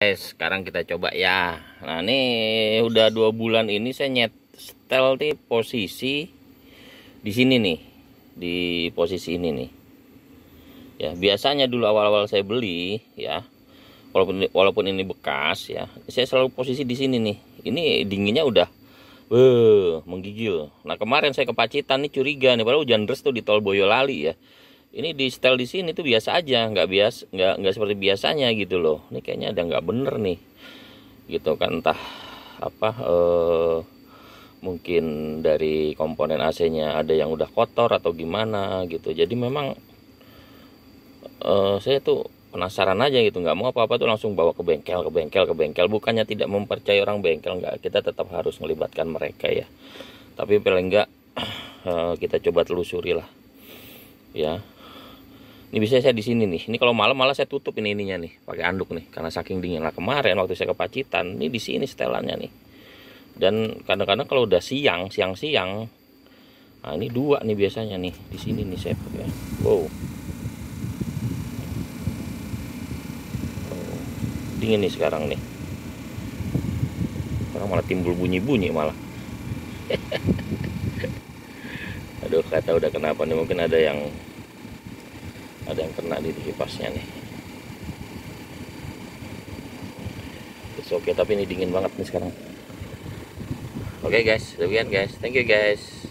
guys eh, sekarang kita coba ya nah ini udah dua bulan ini saya nyet setel di posisi di sini nih di posisi ini nih ya biasanya dulu awal-awal saya beli ya walaupun walaupun ini bekas ya saya selalu posisi di sini nih ini dinginnya udah Weh, menggigil. Nah kemarin saya ke Pacitan nih curiga nih, padahal hujan deras tuh di tol Boyolali ya ini di setel di sini tuh biasa aja nggak bias nggak nggak seperti biasanya gitu loh ini kayaknya ada nggak bener nih gitu kan entah apa eh, mungkin dari komponen AC-nya ada yang udah kotor atau gimana gitu jadi memang eh, saya tuh penasaran aja gitu nggak mau apa-apa tuh langsung bawa ke bengkel ke bengkel ke bengkel bukannya tidak mempercayai orang bengkel nggak kita tetap harus melibatkan mereka ya tapi paling nggak eh, kita coba telusuri lah ya ini biasanya saya di sini nih ini kalau malam malah saya tutup ini ininya nih pakai anduk nih karena saking dingin lah kemarin waktu saya ke Pacitan ini di sini setelannya nih dan kadang-kadang kalau udah siang siang-siang nah ini dua nih biasanya nih di sini nih saya pakai wow dingin nih sekarang nih sekarang malah timbul bunyi-bunyi malah aduh kata udah kenapa nih mungkin ada yang ada yang kena di kipasnya nih oke okay tapi ini dingin banget nih sekarang oke okay, guys demikian guys thank you guys